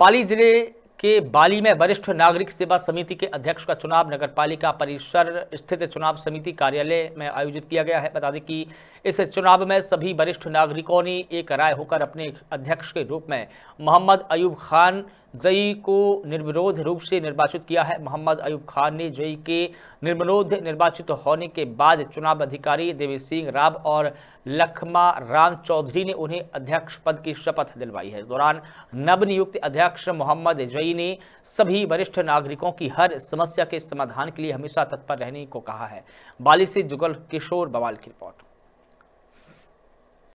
पाली जिले के बाली में वरिष्ठ नागरिक सेवा समिति के अध्यक्ष का चुनाव नगर पालिका परिसर स्थित चुनाव समिति कार्यालय में आयोजित किया गया है बता दें कि इस चुनाव में सभी वरिष्ठ नागरिकों ने एक राय होकर अपने अध्यक्ष के रूप में मोहम्मद अयूब खान जई को निर्विरोध रूप से निर्वाचित किया है मोहम्मद अयूब खान ने जई के निर्विरोध निर्वाचित होने के बाद चुनाव अधिकारी देवी सिंह राव और लखमा राम चौधरी ने उन्हें अध्यक्ष पद की शपथ दिलवाई है इस दौरान नवनियुक्त अध्यक्ष मोहम्मद जई ने सभी वरिष्ठ नागरिकों की हर समस्या के समाधान के लिए हमेशा तत्पर रहने को कहा है बाली से जुगल किशोर बवाल की रिपोर्ट